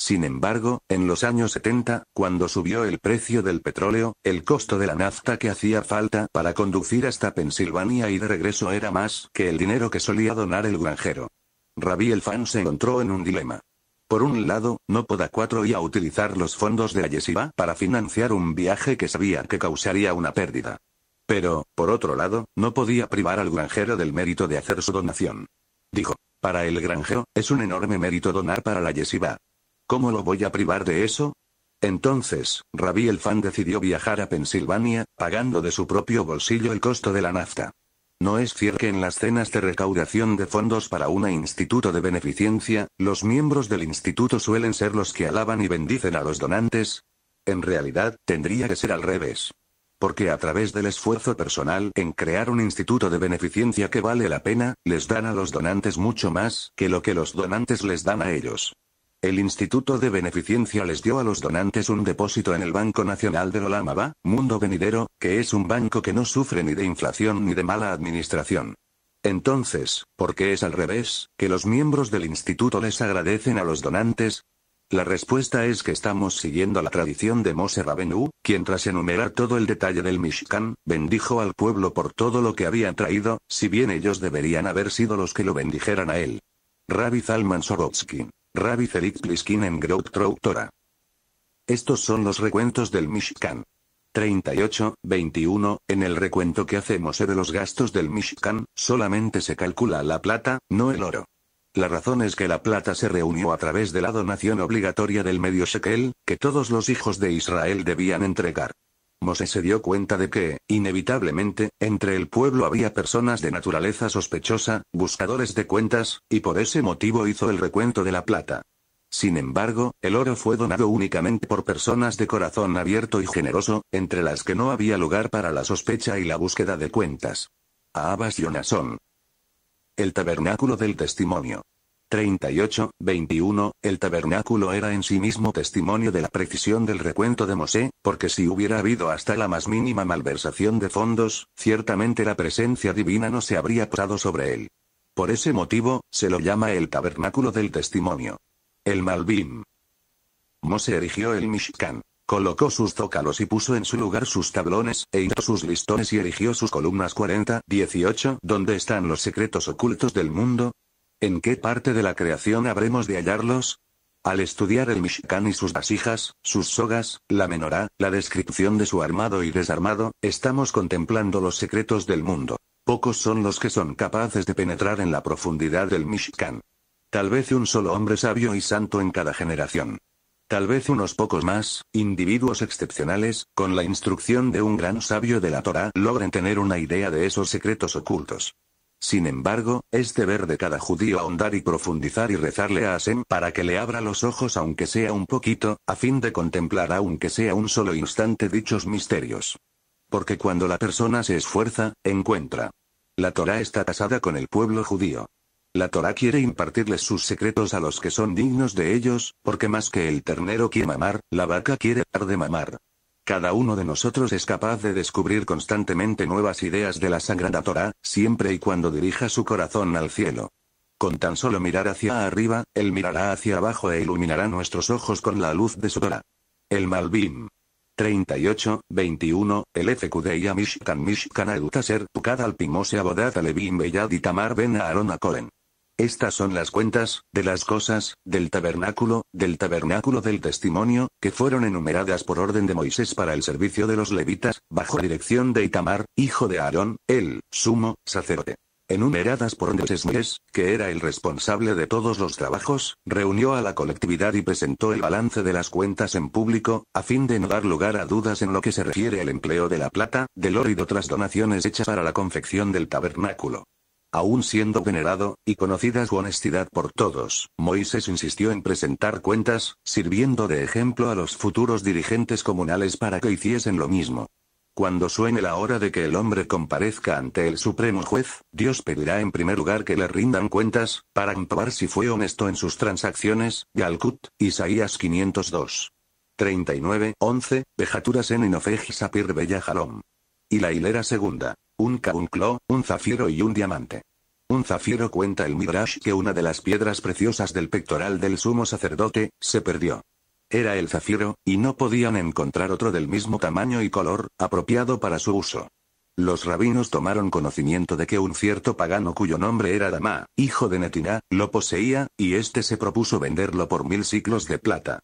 Sin embargo, en los años 70, cuando subió el precio del petróleo, el costo de la nafta que hacía falta para conducir hasta Pensilvania y de regreso era más que el dinero que solía donar el granjero. Rabí el fan se encontró en un dilema. Por un lado, no poda cuatro y a utilizar los fondos de la Yeshiva para financiar un viaje que sabía que causaría una pérdida. Pero, por otro lado, no podía privar al granjero del mérito de hacer su donación. Dijo, para el granjero, es un enorme mérito donar para la Yeshiva, ¿Cómo lo voy a privar de eso? Entonces, Rabbi el fan decidió viajar a Pensilvania, pagando de su propio bolsillo el costo de la nafta. No es cierto que en las cenas de recaudación de fondos para un instituto de beneficencia, los miembros del instituto suelen ser los que alaban y bendicen a los donantes. En realidad, tendría que ser al revés. Porque a través del esfuerzo personal en crear un instituto de beneficencia que vale la pena, les dan a los donantes mucho más que lo que los donantes les dan a ellos. El Instituto de Beneficencia les dio a los donantes un depósito en el Banco Nacional de Lolamaba, Mundo Venidero, que es un banco que no sufre ni de inflación ni de mala administración. Entonces, ¿por qué es al revés, que los miembros del instituto les agradecen a los donantes? La respuesta es que estamos siguiendo la tradición de Moshe Rabenu, quien tras enumerar todo el detalle del Mishkan, bendijo al pueblo por todo lo que había traído, si bien ellos deberían haber sido los que lo bendijeran a él. Rabbi Zalman Sorotsky Rabbi Zerit Pliskin en Group Troutora. Estos son los recuentos del Mishkan. 38, 21, en el recuento que hacemos de los gastos del Mishkan, solamente se calcula la plata, no el oro. La razón es que la plata se reunió a través de la donación obligatoria del medio shekel, que todos los hijos de Israel debían entregar. Mose se dio cuenta de que, inevitablemente, entre el pueblo había personas de naturaleza sospechosa, buscadores de cuentas, y por ese motivo hizo el recuento de la plata. Sin embargo, el oro fue donado únicamente por personas de corazón abierto y generoso, entre las que no había lugar para la sospecha y la búsqueda de cuentas. A y El tabernáculo del testimonio. 38, 21, el tabernáculo era en sí mismo testimonio de la precisión del recuento de Mosé, porque si hubiera habido hasta la más mínima malversación de fondos, ciertamente la presencia divina no se habría posado sobre él. Por ese motivo, se lo llama el tabernáculo del testimonio. El Malvim. Mosé erigió el Mishkan. Colocó sus zócalos y puso en su lugar sus tablones, e hizo sus listones y erigió sus columnas 40, 18, donde están los secretos ocultos del mundo, ¿En qué parte de la creación habremos de hallarlos? Al estudiar el Mishkan y sus vasijas, sus sogas, la menorá, la descripción de su armado y desarmado, estamos contemplando los secretos del mundo. Pocos son los que son capaces de penetrar en la profundidad del Mishkan. Tal vez un solo hombre sabio y santo en cada generación. Tal vez unos pocos más, individuos excepcionales, con la instrucción de un gran sabio de la Torah, logren tener una idea de esos secretos ocultos. Sin embargo, es deber de cada judío ahondar y profundizar y rezarle a Hashem para que le abra los ojos aunque sea un poquito, a fin de contemplar aunque sea un solo instante dichos misterios. Porque cuando la persona se esfuerza, encuentra. La Torá está casada con el pueblo judío. La Torá quiere impartirles sus secretos a los que son dignos de ellos, porque más que el ternero quiere mamar, la vaca quiere dar de mamar. Cada uno de nosotros es capaz de descubrir constantemente nuevas ideas de la Sagrada Torah, siempre y cuando dirija su corazón al cielo. Con tan solo mirar hacia arriba, Él mirará hacia abajo e iluminará nuestros ojos con la luz de su Torah. El Malvim. 38, 21, el FQD Mishkan Mishkan Taser Pukad Pimose Abodat Alevim Beyad Ben Aaron estas son las cuentas, de las cosas, del tabernáculo, del tabernáculo del testimonio, que fueron enumeradas por orden de Moisés para el servicio de los levitas, bajo la dirección de Itamar, hijo de Aarón, el sumo sacerdote enumeradas por Moisés, que era el responsable de todos los trabajos, reunió a la colectividad y presentó el balance de las cuentas en público, a fin de no dar lugar a dudas en lo que se refiere al empleo de la plata, del oro y de otras donaciones hechas para la confección del tabernáculo. Aún siendo venerado, y conocida su honestidad por todos, Moisés insistió en presentar cuentas, sirviendo de ejemplo a los futuros dirigentes comunales para que hiciesen lo mismo. Cuando suene la hora de que el hombre comparezca ante el Supremo Juez, Dios pedirá en primer lugar que le rindan cuentas, para comprobar si fue honesto en sus transacciones, Galcut, Isaías 502. 39, 11, Vejaturas en Inofej Sapir Bella Jalom. Y la hilera segunda. Un caunclo, un zafiro y un diamante. Un zafiro cuenta el Midrash que una de las piedras preciosas del pectoral del sumo sacerdote, se perdió. Era el zafiro, y no podían encontrar otro del mismo tamaño y color, apropiado para su uso. Los rabinos tomaron conocimiento de que un cierto pagano cuyo nombre era Dama, hijo de Netina, lo poseía, y este se propuso venderlo por mil ciclos de plata.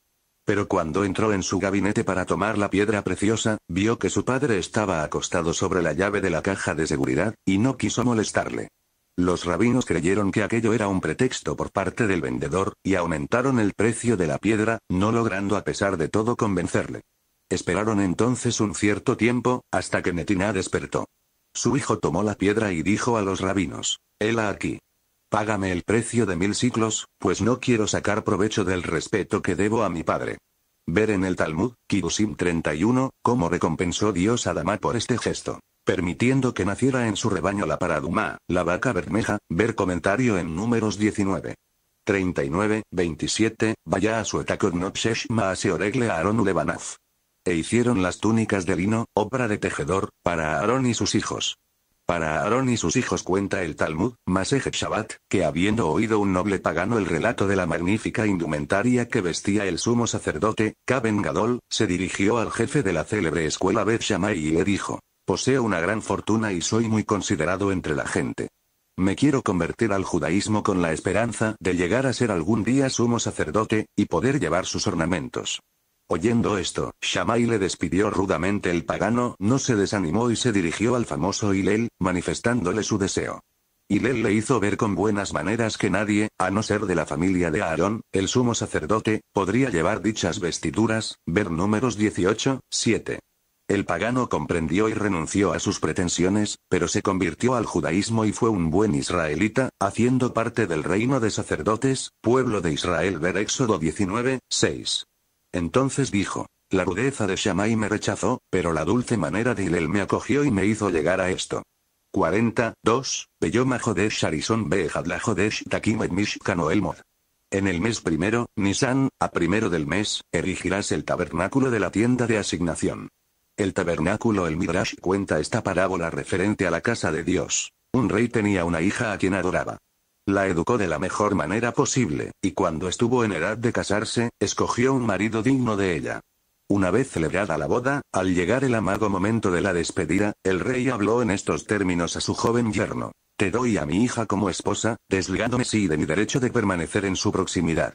Pero cuando entró en su gabinete para tomar la piedra preciosa, vio que su padre estaba acostado sobre la llave de la caja de seguridad, y no quiso molestarle. Los rabinos creyeron que aquello era un pretexto por parte del vendedor, y aumentaron el precio de la piedra, no logrando a pesar de todo convencerle. Esperaron entonces un cierto tiempo, hasta que Netina despertó. Su hijo tomó la piedra y dijo a los rabinos, «Hela aquí. Págame el precio de mil ciclos, pues no quiero sacar provecho del respeto que debo a mi padre. Ver en el Talmud, Kibusim 31, cómo recompensó Dios a Dama por este gesto. Permitiendo que naciera en su rebaño la paraduma, la vaca bermeja, ver comentario en números 19. 39, 27, vaya a su etacognosheshma Maase oregle a Aarón Ulebanaf. E hicieron las túnicas de lino, obra de tejedor, para Aarón y sus hijos. Para Aarón y sus hijos cuenta el Talmud, Masej Shabbat, que habiendo oído un noble pagano el relato de la magnífica indumentaria que vestía el sumo sacerdote, Kaben Gadol, se dirigió al jefe de la célebre escuela Beth Shammai y le dijo, poseo una gran fortuna y soy muy considerado entre la gente. Me quiero convertir al judaísmo con la esperanza de llegar a ser algún día sumo sacerdote, y poder llevar sus ornamentos. Oyendo esto, Shammai le despidió rudamente el pagano, no se desanimó y se dirigió al famoso Hilel, manifestándole su deseo. Hilel le hizo ver con buenas maneras que nadie, a no ser de la familia de Aarón, el sumo sacerdote, podría llevar dichas vestiduras, ver números 18, 7. El pagano comprendió y renunció a sus pretensiones, pero se convirtió al judaísmo y fue un buen israelita, haciendo parte del reino de sacerdotes, pueblo de Israel ver Éxodo 19, 6. Entonces dijo, la rudeza de Shammai me rechazó, pero la dulce manera de Hillel me acogió y me hizo llegar a esto. 42 Jodesh Jodesh En el mes primero, Nisan, a primero del mes, erigirás el tabernáculo de la tienda de asignación. El tabernáculo El Midrash cuenta esta parábola referente a la casa de Dios. Un rey tenía una hija a quien adoraba. La educó de la mejor manera posible, y cuando estuvo en edad de casarse, escogió un marido digno de ella. Una vez celebrada la boda, al llegar el amago momento de la despedida, el rey habló en estos términos a su joven yerno. Te doy a mi hija como esposa, desligándome sí de mi derecho de permanecer en su proximidad.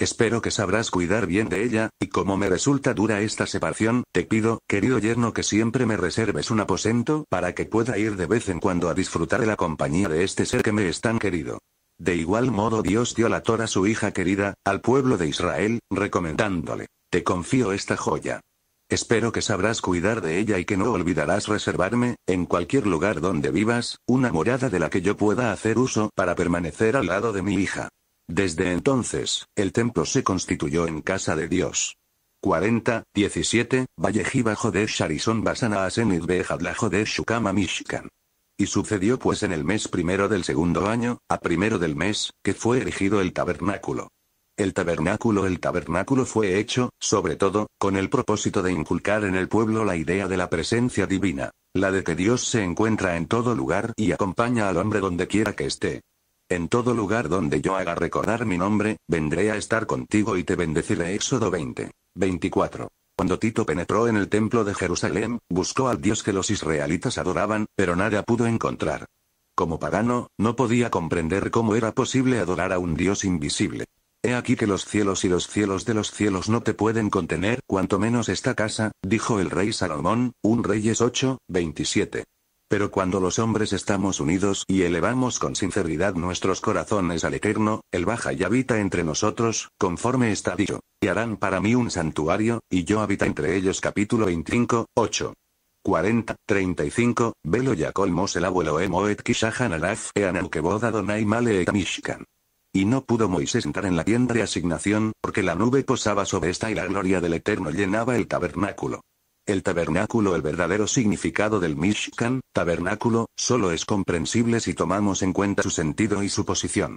Espero que sabrás cuidar bien de ella, y como me resulta dura esta separación, te pido, querido yerno, que siempre me reserves un aposento para que pueda ir de vez en cuando a disfrutar de la compañía de este ser que me es tan querido. De igual modo Dios dio la tora a su hija querida, al pueblo de Israel, recomendándole, te confío esta joya. Espero que sabrás cuidar de ella y que no olvidarás reservarme, en cualquier lugar donde vivas, una morada de la que yo pueda hacer uso para permanecer al lado de mi hija. Desde entonces, el templo se constituyó en casa de Dios. 40, 17, Vallejiba de Sharison Basana Asenid Bejadla Jodesh Shukama Mishkan. Y sucedió pues en el mes primero del segundo año, a primero del mes, que fue erigido el tabernáculo. El tabernáculo El tabernáculo fue hecho, sobre todo, con el propósito de inculcar en el pueblo la idea de la presencia divina, la de que Dios se encuentra en todo lugar y acompaña al hombre donde quiera que esté. En todo lugar donde yo haga recordar mi nombre, vendré a estar contigo y te bendeciré. Éxodo 20. 24. Cuando Tito penetró en el templo de Jerusalén, buscó al Dios que los israelitas adoraban, pero nada pudo encontrar. Como pagano, no podía comprender cómo era posible adorar a un Dios invisible. He aquí que los cielos y los cielos de los cielos no te pueden contener, cuanto menos esta casa, dijo el rey Salomón, un Reyes 8, 27. Pero cuando los hombres estamos unidos y elevamos con sinceridad nuestros corazones al Eterno, Él baja y habita entre nosotros, conforme está dicho. Y harán para mí un santuario, y yo habita entre ellos. Capítulo 25, 8. 40, 35, Velo colmos el abuelo Emoet Kishahan Alaf Male Y no pudo Moisés entrar en la tienda de asignación, porque la nube posaba sobre esta y la gloria del Eterno llenaba el tabernáculo. El tabernáculo El verdadero significado del Mishkan, tabernáculo, solo es comprensible si tomamos en cuenta su sentido y su posición.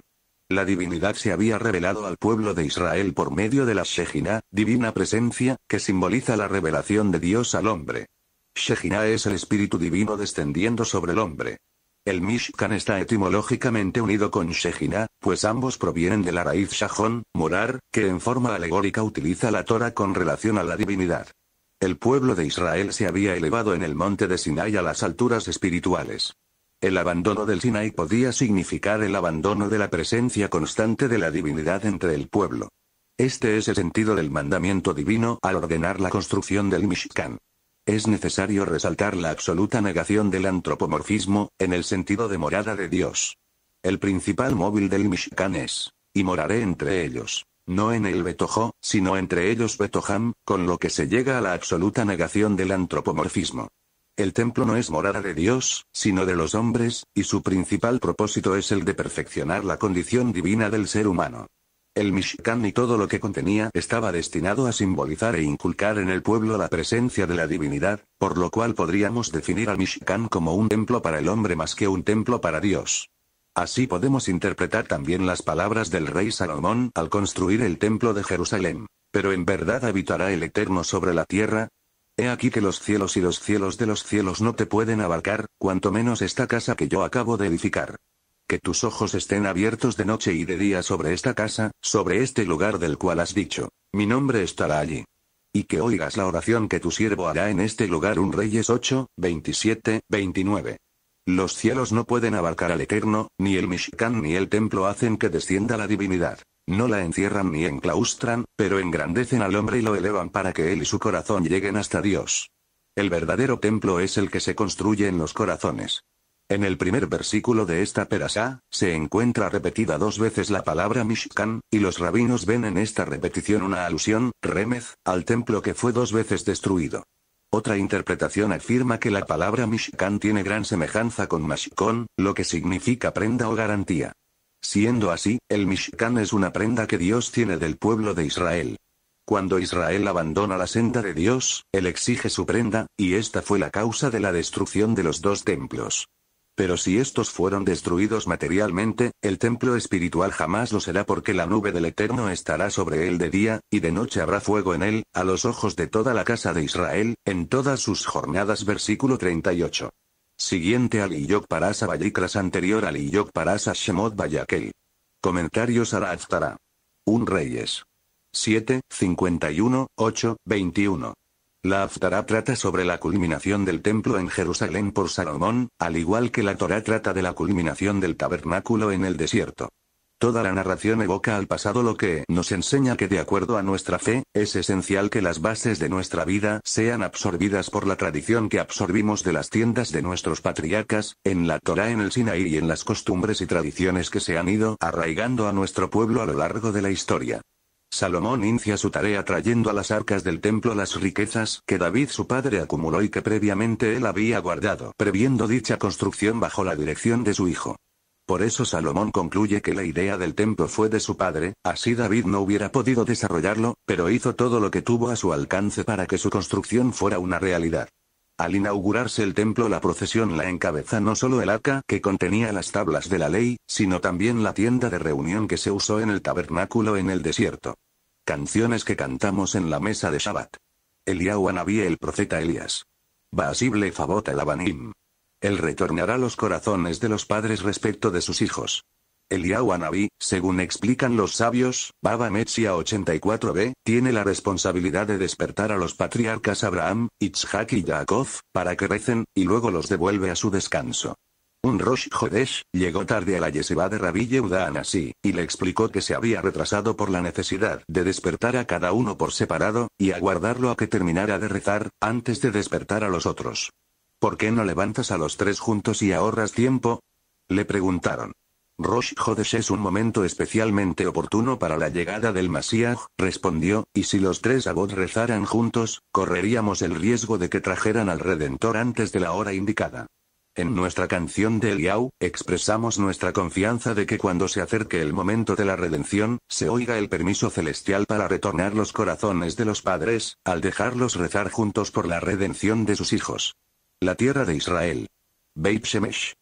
La divinidad se había revelado al pueblo de Israel por medio de la shekinah, divina presencia, que simboliza la revelación de Dios al hombre. Shekinah es el espíritu divino descendiendo sobre el hombre. El Mishkan está etimológicamente unido con shekinah, pues ambos provienen de la raíz Shajon, morar, que en forma alegórica utiliza la Torah con relación a la divinidad. El pueblo de Israel se había elevado en el monte de Sinai a las alturas espirituales. El abandono del Sinai podía significar el abandono de la presencia constante de la divinidad entre el pueblo. Este es el sentido del mandamiento divino al ordenar la construcción del Mishkan. Es necesario resaltar la absoluta negación del antropomorfismo, en el sentido de morada de Dios. El principal móvil del Mishkan es, y moraré entre ellos. No en el Betojo, sino entre ellos Betojam, con lo que se llega a la absoluta negación del antropomorfismo. El templo no es morada de Dios, sino de los hombres, y su principal propósito es el de perfeccionar la condición divina del ser humano. El Mishkan y todo lo que contenía estaba destinado a simbolizar e inculcar en el pueblo la presencia de la divinidad, por lo cual podríamos definir al Mishkan como un templo para el hombre más que un templo para Dios. Así podemos interpretar también las palabras del rey Salomón al construir el templo de Jerusalén. Pero en verdad habitará el Eterno sobre la tierra. He aquí que los cielos y los cielos de los cielos no te pueden abarcar, cuanto menos esta casa que yo acabo de edificar. Que tus ojos estén abiertos de noche y de día sobre esta casa, sobre este lugar del cual has dicho, mi nombre estará allí. Y que oigas la oración que tu siervo hará en este lugar un Reyes 8, 27, 29. Los cielos no pueden abarcar al Eterno, ni el Mishkan ni el templo hacen que descienda la divinidad. No la encierran ni enclaustran, pero engrandecen al hombre y lo elevan para que él y su corazón lleguen hasta Dios. El verdadero templo es el que se construye en los corazones. En el primer versículo de esta perasá, se encuentra repetida dos veces la palabra Mishkan, y los rabinos ven en esta repetición una alusión, Remez, al templo que fue dos veces destruido. Otra interpretación afirma que la palabra Mishkan tiene gran semejanza con Mashkon, lo que significa prenda o garantía. Siendo así, el Mishkan es una prenda que Dios tiene del pueblo de Israel. Cuando Israel abandona la senda de Dios, él exige su prenda, y esta fue la causa de la destrucción de los dos templos. Pero si estos fueron destruidos materialmente, el templo espiritual jamás lo será porque la nube del Eterno estará sobre él de día, y de noche habrá fuego en él, a los ojos de toda la casa de Israel, en todas sus jornadas. Versículo 38. Siguiente al Iyok Parasa anterior al Iyok Parasa Shemot Vayakel. Comentarios Aftara. Un Reyes. 7, 51, 8, 21. La Haftará trata sobre la culminación del templo en Jerusalén por Salomón, al igual que la Torá trata de la culminación del tabernáculo en el desierto. Toda la narración evoca al pasado lo que nos enseña que de acuerdo a nuestra fe, es esencial que las bases de nuestra vida sean absorbidas por la tradición que absorbimos de las tiendas de nuestros patriarcas, en la Torá en el Sinaí y en las costumbres y tradiciones que se han ido arraigando a nuestro pueblo a lo largo de la historia. Salomón inicia su tarea trayendo a las arcas del templo las riquezas que David su padre acumuló y que previamente él había guardado, previendo dicha construcción bajo la dirección de su hijo. Por eso Salomón concluye que la idea del templo fue de su padre, así David no hubiera podido desarrollarlo, pero hizo todo lo que tuvo a su alcance para que su construcción fuera una realidad. Al inaugurarse el templo la procesión la encabeza no solo el arca que contenía las tablas de la ley, sino también la tienda de reunión que se usó en el tabernáculo en el desierto. Canciones que cantamos en la mesa de Shabbat. Eliahu Anabí el profeta Elías. Baasible Fabot Abanim. Él retornará los corazones de los padres respecto de sus hijos. Eliyahu Anabí, según explican los sabios, Baba a 84b, tiene la responsabilidad de despertar a los patriarcas Abraham, Itzhak y Jacob, para que recen, y luego los devuelve a su descanso. Un Rosh Hodesh, llegó tarde a la yeshiva de Rabbi Yehuda Anasí, y le explicó que se había retrasado por la necesidad de despertar a cada uno por separado, y aguardarlo a que terminara de rezar, antes de despertar a los otros. ¿Por qué no levantas a los tres juntos y ahorras tiempo? Le preguntaron. Rosh Hodesh es un momento especialmente oportuno para la llegada del Masíaj, respondió, y si los tres Abod rezaran juntos, correríamos el riesgo de que trajeran al Redentor antes de la hora indicada. En nuestra canción de Eliau, expresamos nuestra confianza de que cuando se acerque el momento de la redención, se oiga el permiso celestial para retornar los corazones de los padres, al dejarlos rezar juntos por la redención de sus hijos. La tierra de Israel. Beit Shemesh.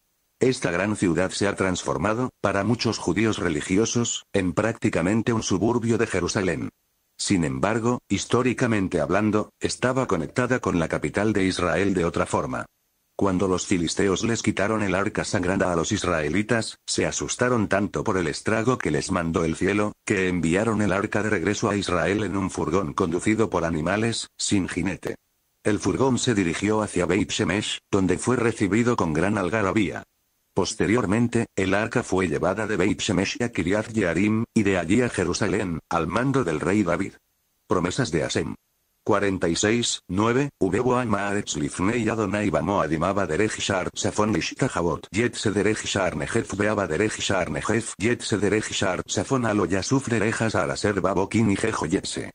Esta gran ciudad se ha transformado, para muchos judíos religiosos, en prácticamente un suburbio de Jerusalén. Sin embargo, históricamente hablando, estaba conectada con la capital de Israel de otra forma. Cuando los filisteos les quitaron el arca sagrada a los israelitas, se asustaron tanto por el estrago que les mandó el cielo, que enviaron el arca de regreso a Israel en un furgón conducido por animales, sin jinete. El furgón se dirigió hacia Beit Shemesh, donde fue recibido con gran algarabía. Posteriormente, el arca fue llevada de Beit Shemesh a Kiriath Yearim, y de allí a Jerusalén, al mando del rey David. Promesas de Asem. 46, 9, Ubeboa Maaretz Lifnei Adonai Bamo Adimaba Derech Shar Safon Lishkahabot Yet Yetse Shar Nehef Beaba Shar Nehef Yet Sederech Shar Safon Alo Yasuf Derechas Alaser Babokin y Jejoyese.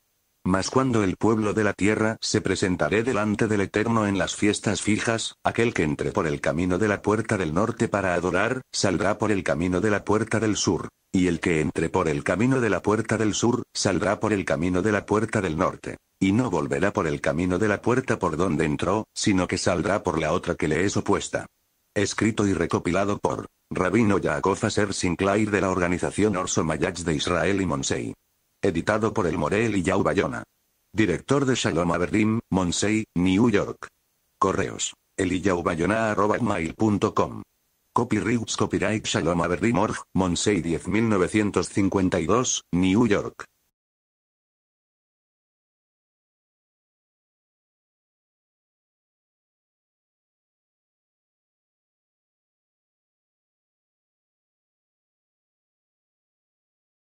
Mas cuando el pueblo de la tierra se presentaré delante del Eterno en las fiestas fijas, aquel que entre por el camino de la puerta del norte para adorar, saldrá por el camino de la puerta del sur. Y el que entre por el camino de la puerta del sur, saldrá por el camino de la puerta del norte. Y no volverá por el camino de la puerta por donde entró, sino que saldrá por la otra que le es opuesta. Escrito y recopilado por Rabino Yaakov Aser Sinclair de la organización Orso Mayach de Israel y Monsei. Editado por el Morel y Yau Bayona. Director de Shalom Averdim, Monsey, New York. Correos. eliyaubayona.com. Copyrights Copyright Shalom Averdim Org, Monsey 10952, New York.